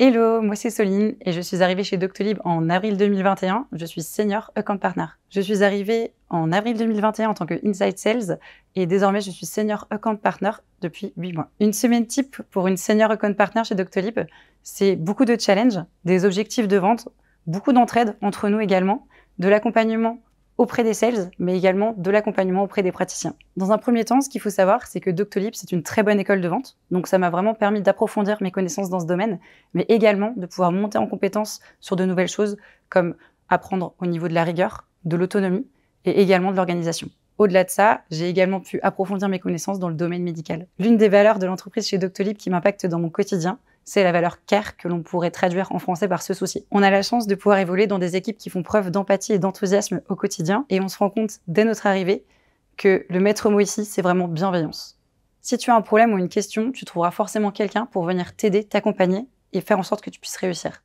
Hello, moi c'est Soline et je suis arrivée chez Doctolib en avril 2021. Je suis senior account partner. Je suis arrivée en avril 2021 en tant que inside sales et désormais je suis senior account partner depuis 8 mois. Une semaine type pour une senior account partner chez Doctolib, c'est beaucoup de challenges, des objectifs de vente, beaucoup d'entraide entre nous également, de l'accompagnement auprès des sales, mais également de l'accompagnement auprès des praticiens. Dans un premier temps, ce qu'il faut savoir, c'est que Doctolib, c'est une très bonne école de vente. Donc ça m'a vraiment permis d'approfondir mes connaissances dans ce domaine, mais également de pouvoir monter en compétences sur de nouvelles choses, comme apprendre au niveau de la rigueur, de l'autonomie et également de l'organisation. Au-delà de ça, j'ai également pu approfondir mes connaissances dans le domaine médical. L'une des valeurs de l'entreprise chez Doctolib qui m'impacte dans mon quotidien, c'est la valeur care que l'on pourrait traduire en français par ce souci. On a la chance de pouvoir évoluer dans des équipes qui font preuve d'empathie et d'enthousiasme au quotidien et on se rend compte dès notre arrivée que le maître mot ici, c'est vraiment bienveillance. Si tu as un problème ou une question, tu trouveras forcément quelqu'un pour venir t'aider, t'accompagner et faire en sorte que tu puisses réussir.